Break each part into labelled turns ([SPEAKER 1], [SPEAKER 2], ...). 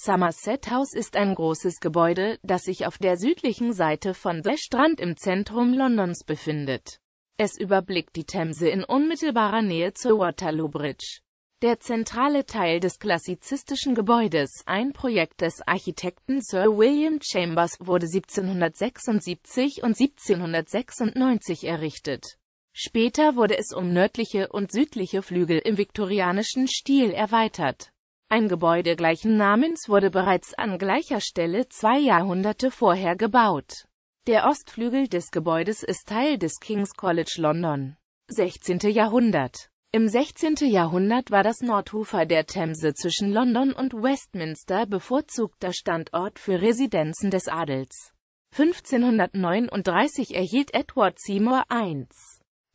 [SPEAKER 1] Somerset House ist ein großes Gebäude, das sich auf der südlichen Seite von The Strand im Zentrum Londons befindet. Es überblickt die Themse in unmittelbarer Nähe zur Waterloo Bridge. Der zentrale Teil des klassizistischen Gebäudes, ein Projekt des Architekten Sir William Chambers, wurde 1776 und 1796 errichtet. Später wurde es um nördliche und südliche Flügel im viktorianischen Stil erweitert. Ein Gebäude gleichen Namens wurde bereits an gleicher Stelle zwei Jahrhunderte vorher gebaut. Der Ostflügel des Gebäudes ist Teil des King's College London. 16. Jahrhundert im 16. Jahrhundert war das Nordufer der Themse zwischen London und Westminster bevorzugter Standort für Residenzen des Adels. 1539 erhielt Edward Seymour I.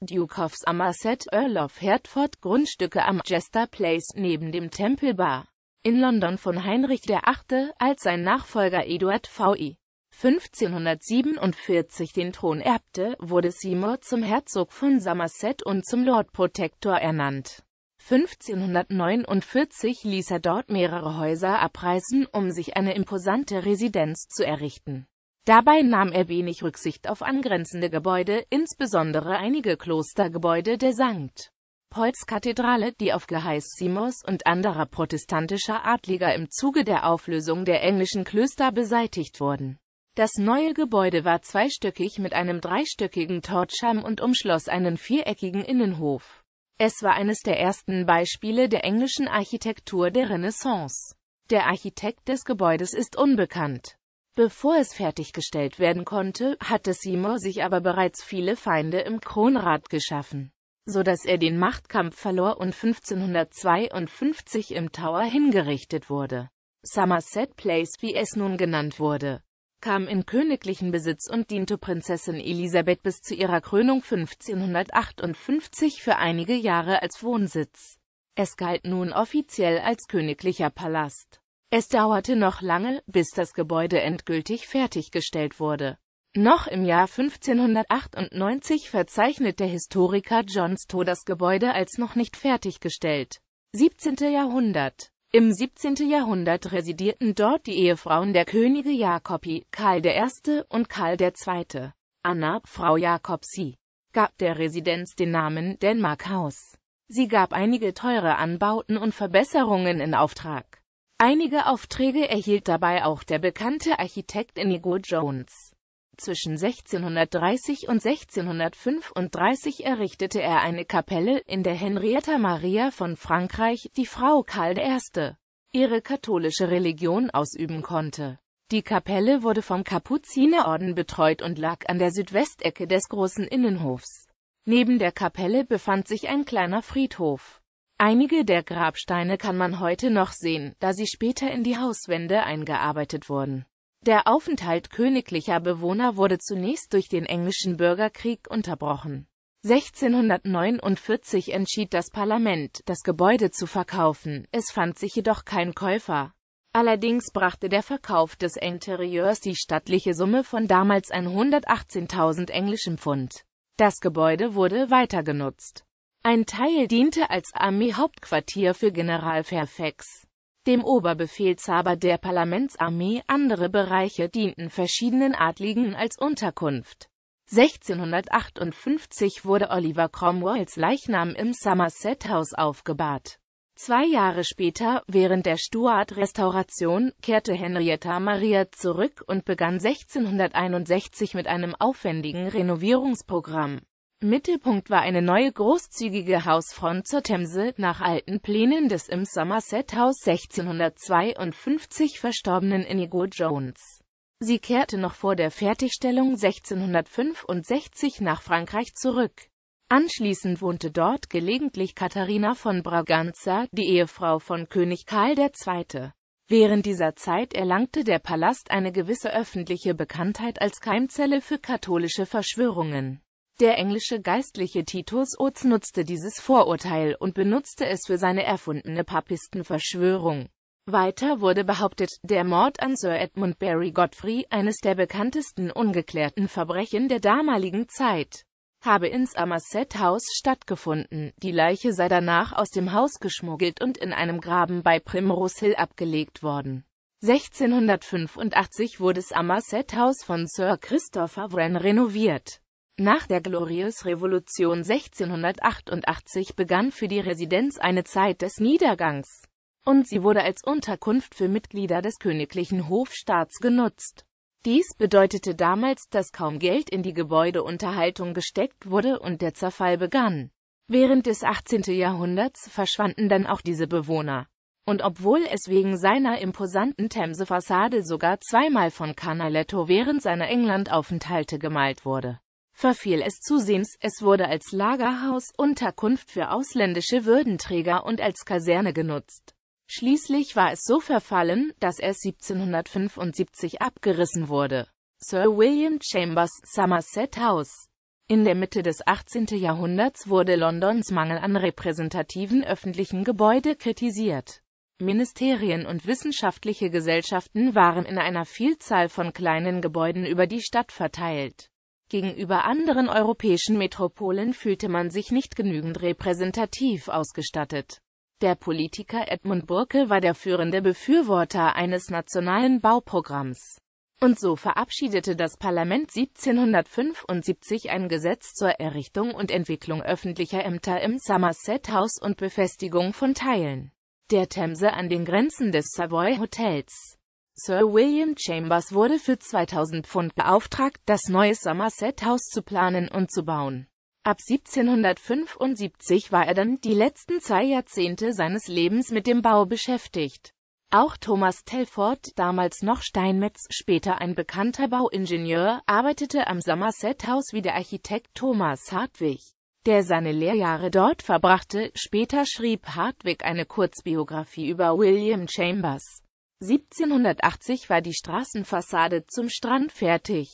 [SPEAKER 1] Duke of Somerset, Earl of Hertford Grundstücke am Jester Place neben dem Temple Bar in London von Heinrich VIII., als sein Nachfolger Eduard VI. 1547 den Thron erbte, wurde Seymour zum Herzog von Somerset und zum Lord Protector ernannt. 1549 ließ er dort mehrere Häuser abreißen, um sich eine imposante Residenz zu errichten. Dabei nahm er wenig Rücksicht auf angrenzende Gebäude, insbesondere einige Klostergebäude der St. Pauls Kathedrale, die auf Geheiß Simos und anderer protestantischer Adliger im Zuge der Auflösung der englischen Klöster beseitigt wurden. Das neue Gebäude war zweistöckig mit einem dreistöckigen Tortscham und umschloss einen viereckigen Innenhof. Es war eines der ersten Beispiele der englischen Architektur der Renaissance. Der Architekt des Gebäudes ist unbekannt. Bevor es fertiggestellt werden konnte, hatte Seymour sich aber bereits viele Feinde im Kronrat geschaffen, so dass er den Machtkampf verlor und 1552 im Tower hingerichtet wurde. Somerset Place, wie es nun genannt wurde, kam in königlichen Besitz und diente Prinzessin Elisabeth bis zu ihrer Krönung 1558 für einige Jahre als Wohnsitz. Es galt nun offiziell als königlicher Palast. Es dauerte noch lange, bis das Gebäude endgültig fertiggestellt wurde. Noch im Jahr 1598 verzeichnet der Historiker John Stow das Gebäude als noch nicht fertiggestellt. 17. Jahrhundert Im 17. Jahrhundert residierten dort die Ehefrauen der Könige Jacobi, Karl I. und Karl II. Anna, Frau Jakobsi, gab der Residenz den Namen Denmark House. Sie gab einige teure Anbauten und Verbesserungen in Auftrag. Einige Aufträge erhielt dabei auch der bekannte Architekt Inigo Jones. Zwischen 1630 und 1635 errichtete er eine Kapelle, in der Henrietta Maria von Frankreich, die Frau Karl I., ihre katholische Religion ausüben konnte. Die Kapelle wurde vom Kapuzinerorden betreut und lag an der Südwestecke des großen Innenhofs. Neben der Kapelle befand sich ein kleiner Friedhof. Einige der Grabsteine kann man heute noch sehen, da sie später in die Hauswände eingearbeitet wurden. Der Aufenthalt königlicher Bewohner wurde zunächst durch den englischen Bürgerkrieg unterbrochen. 1649 entschied das Parlament, das Gebäude zu verkaufen, es fand sich jedoch kein Käufer. Allerdings brachte der Verkauf des Interieurs die stattliche Summe von damals 118.000 englischen Pfund. Das Gebäude wurde weiter genutzt. Ein Teil diente als Armeehauptquartier für General Fairfax, dem Oberbefehlshaber der Parlamentsarmee, andere Bereiche dienten verschiedenen Adligen als Unterkunft. 1658 wurde Oliver Cromwells Leichnam im Somerset House aufgebahrt. Zwei Jahre später, während der Stuart-Restauration, kehrte Henrietta Maria zurück und begann 1661 mit einem aufwendigen Renovierungsprogramm. Mittelpunkt war eine neue großzügige Hausfront zur Themse, nach alten Plänen des im Somerset House 1652 verstorbenen Inigo Jones. Sie kehrte noch vor der Fertigstellung 1665 nach Frankreich zurück. Anschließend wohnte dort gelegentlich Katharina von Braganza, die Ehefrau von König Karl II. Während dieser Zeit erlangte der Palast eine gewisse öffentliche Bekanntheit als Keimzelle für katholische Verschwörungen. Der englische Geistliche Titus Oates nutzte dieses Vorurteil und benutzte es für seine erfundene Papistenverschwörung. Weiter wurde behauptet, der Mord an Sir Edmund Barry Godfrey, eines der bekanntesten ungeklärten Verbrechen der damaligen Zeit, habe ins Amerset House stattgefunden. Die Leiche sei danach aus dem Haus geschmuggelt und in einem Graben bei Primrose Hill abgelegt worden. 1685 wurde das Amerset House von Sir Christopher Wren renoviert. Nach der Glorious-Revolution 1688 begann für die Residenz eine Zeit des Niedergangs und sie wurde als Unterkunft für Mitglieder des königlichen Hofstaats genutzt. Dies bedeutete damals, dass kaum Geld in die Gebäudeunterhaltung gesteckt wurde und der Zerfall begann. Während des 18. Jahrhunderts verschwanden dann auch diese Bewohner. Und obwohl es wegen seiner imposanten Themsefassade sogar zweimal von Canaletto während seiner Englandaufenthalte gemalt wurde, verfiel es zusehends, es wurde als Lagerhaus, Unterkunft für ausländische Würdenträger und als Kaserne genutzt. Schließlich war es so verfallen, dass es 1775 abgerissen wurde. Sir William Chambers, Somerset House in der Mitte des 18. Jahrhunderts wurde Londons Mangel an repräsentativen öffentlichen Gebäude kritisiert. Ministerien und wissenschaftliche Gesellschaften waren in einer Vielzahl von kleinen Gebäuden über die Stadt verteilt. Gegenüber anderen europäischen Metropolen fühlte man sich nicht genügend repräsentativ ausgestattet. Der Politiker Edmund Burke war der führende Befürworter eines nationalen Bauprogramms. Und so verabschiedete das Parlament 1775 ein Gesetz zur Errichtung und Entwicklung öffentlicher Ämter im Somerset House und Befestigung von Teilen der Themse an den Grenzen des Savoy Hotels. Sir William Chambers wurde für 2000 Pfund beauftragt, das neue Somerset House zu planen und zu bauen. Ab 1775 war er dann die letzten zwei Jahrzehnte seines Lebens mit dem Bau beschäftigt. Auch Thomas Telford, damals noch Steinmetz, später ein bekannter Bauingenieur, arbeitete am Somerset House wie der Architekt Thomas Hartwig, der seine Lehrjahre dort verbrachte. Später schrieb Hartwig eine Kurzbiografie über William Chambers. 1780 war die Straßenfassade zum Strand fertig.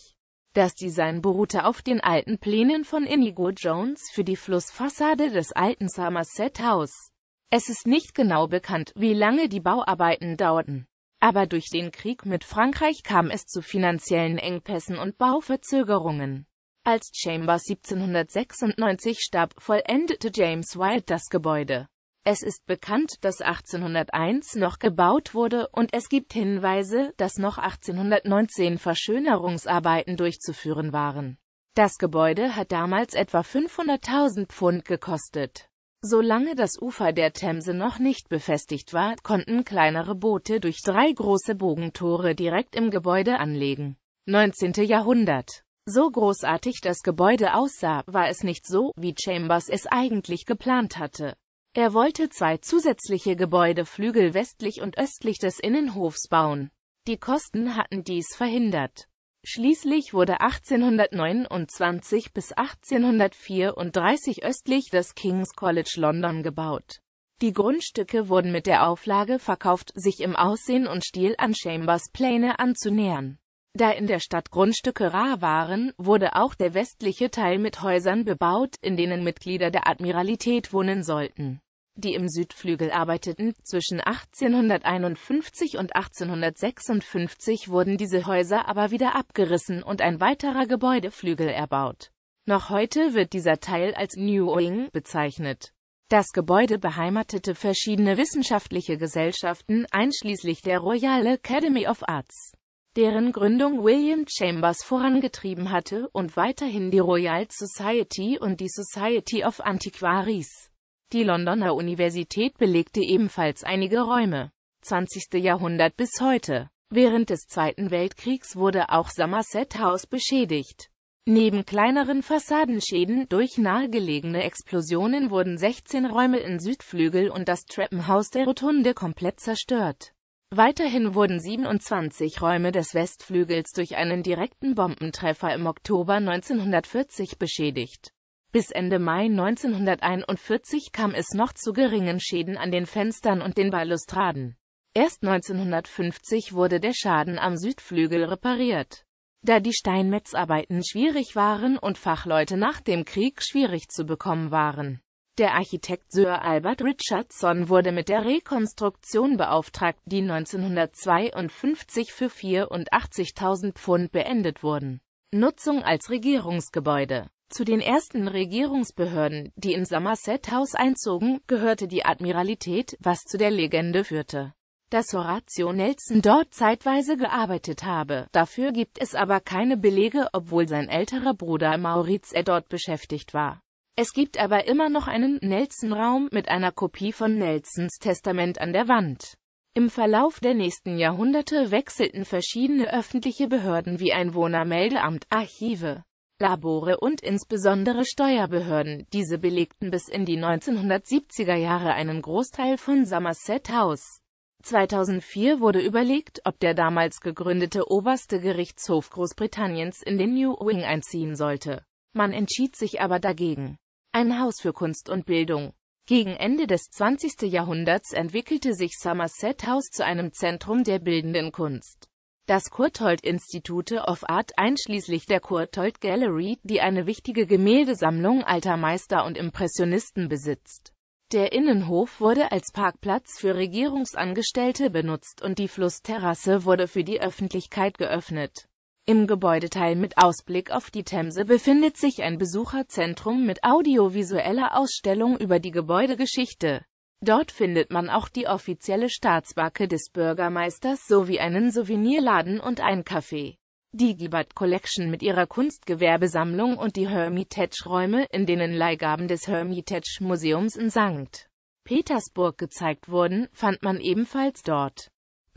[SPEAKER 1] Das Design beruhte auf den alten Plänen von Inigo Jones für die Flussfassade des alten Somerset House. Es ist nicht genau bekannt, wie lange die Bauarbeiten dauerten. Aber durch den Krieg mit Frankreich kam es zu finanziellen Engpässen und Bauverzögerungen. Als Chambers 1796 starb, vollendete James Wilde das Gebäude. Es ist bekannt, dass 1801 noch gebaut wurde und es gibt Hinweise, dass noch 1819 Verschönerungsarbeiten durchzuführen waren. Das Gebäude hat damals etwa 500.000 Pfund gekostet. Solange das Ufer der Themse noch nicht befestigt war, konnten kleinere Boote durch drei große Bogentore direkt im Gebäude anlegen. 19. Jahrhundert so großartig das Gebäude aussah, war es nicht so, wie Chambers es eigentlich geplant hatte. Er wollte zwei zusätzliche Gebäudeflügel westlich und östlich des Innenhofs bauen. Die Kosten hatten dies verhindert. Schließlich wurde 1829 bis 1834 östlich des King's College London gebaut. Die Grundstücke wurden mit der Auflage verkauft, sich im Aussehen und Stil an Chambers Pläne anzunähern. Da in der Stadt Grundstücke rar waren, wurde auch der westliche Teil mit Häusern bebaut, in denen Mitglieder der Admiralität wohnen sollten. Die im Südflügel arbeiteten, zwischen 1851 und 1856 wurden diese Häuser aber wieder abgerissen und ein weiterer Gebäudeflügel erbaut. Noch heute wird dieser Teil als New Wing bezeichnet. Das Gebäude beheimatete verschiedene wissenschaftliche Gesellschaften, einschließlich der Royal Academy of Arts deren Gründung William Chambers vorangetrieben hatte und weiterhin die Royal Society und die Society of Antiquaries. Die Londoner Universität belegte ebenfalls einige Räume. 20. Jahrhundert bis heute. Während des Zweiten Weltkriegs wurde auch Somerset House beschädigt. Neben kleineren Fassadenschäden durch nahegelegene Explosionen wurden 16 Räume in Südflügel und das Treppenhaus der Rotunde komplett zerstört. Weiterhin wurden 27 Räume des Westflügels durch einen direkten Bombentreffer im Oktober 1940 beschädigt. Bis Ende Mai 1941 kam es noch zu geringen Schäden an den Fenstern und den Balustraden. Erst 1950 wurde der Schaden am Südflügel repariert. Da die Steinmetzarbeiten schwierig waren und Fachleute nach dem Krieg schwierig zu bekommen waren, der Architekt Sir Albert Richardson wurde mit der Rekonstruktion beauftragt, die 1952 für 84.000 Pfund beendet wurden. Nutzung als Regierungsgebäude Zu den ersten Regierungsbehörden, die in Somerset House einzogen, gehörte die Admiralität, was zu der Legende führte dass Horatio Nelson dort zeitweise gearbeitet habe. Dafür gibt es aber keine Belege, obwohl sein älterer Bruder Maurice dort beschäftigt war. Es gibt aber immer noch einen Nelson-Raum mit einer Kopie von Nelsons Testament an der Wand. Im Verlauf der nächsten Jahrhunderte wechselten verschiedene öffentliche Behörden wie Einwohnermeldeamt, Archive, Labore und insbesondere Steuerbehörden. Diese belegten bis in die 1970er Jahre einen Großteil von Somerset House. 2004 wurde überlegt, ob der damals gegründete oberste Gerichtshof Großbritanniens in den New Wing einziehen sollte. Man entschied sich aber dagegen ein Haus für Kunst und Bildung. Gegen Ende des 20. Jahrhunderts entwickelte sich Somerset House zu einem Zentrum der bildenden Kunst. Das Courtauld Institute of Art einschließlich der Courtauld Gallery, die eine wichtige Gemäldesammlung alter Meister und Impressionisten besitzt. Der Innenhof wurde als Parkplatz für Regierungsangestellte benutzt und die Flussterrasse wurde für die Öffentlichkeit geöffnet. Im Gebäudeteil mit Ausblick auf die Themse befindet sich ein Besucherzentrum mit audiovisueller Ausstellung über die Gebäudegeschichte. Dort findet man auch die offizielle Staatsbacke des Bürgermeisters sowie einen Souvenirladen und ein Café. Die Gilbert Collection mit ihrer Kunstgewerbesammlung und die Hermitage-Räume, in denen Leihgaben des Hermitage-Museums in St. Petersburg gezeigt wurden, fand man ebenfalls dort.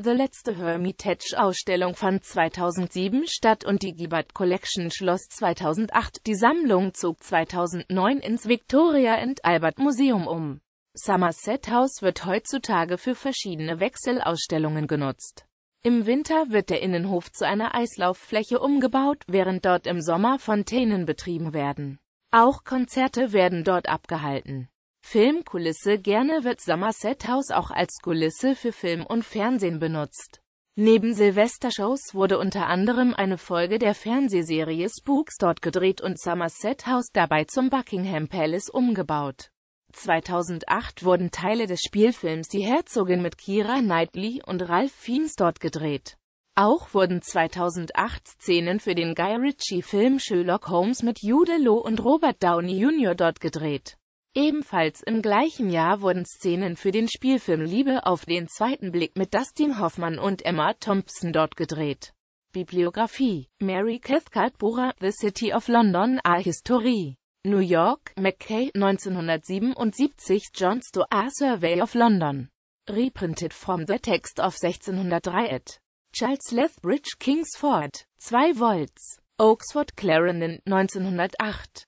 [SPEAKER 1] The letzte Hermitage-Ausstellung fand 2007 statt und die Gibbard Collection schloss 2008. Die Sammlung zog 2009 ins Victoria and Albert Museum um. Somerset House wird heutzutage für verschiedene Wechselausstellungen genutzt. Im Winter wird der Innenhof zu einer Eislauffläche umgebaut, während dort im Sommer Fontänen betrieben werden. Auch Konzerte werden dort abgehalten. Filmkulisse Gerne wird Somerset House auch als Kulisse für Film und Fernsehen benutzt. Neben Silvestershows wurde unter anderem eine Folge der Fernsehserie Spooks dort gedreht und Somerset House dabei zum Buckingham Palace umgebaut. 2008 wurden Teile des Spielfilms Die Herzogin mit Kira Knightley und Ralph Fiennes dort gedreht. Auch wurden 2008 Szenen für den Guy Ritchie-Film Sherlock Holmes mit Jude Law und Robert Downey Jr. dort gedreht. Ebenfalls im gleichen Jahr wurden Szenen für den Spielfilm Liebe auf den zweiten Blick mit Dustin Hoffmann und Emma Thompson dort gedreht. Bibliografie Mary Cathcart Bora, The City of London, A History New York, McKay, 1977 John Stowe, A Survey of London Reprinted from the text of 1603 et Charles Lethbridge Kingsford, 2 Volts, Oxford Clarendon, 1908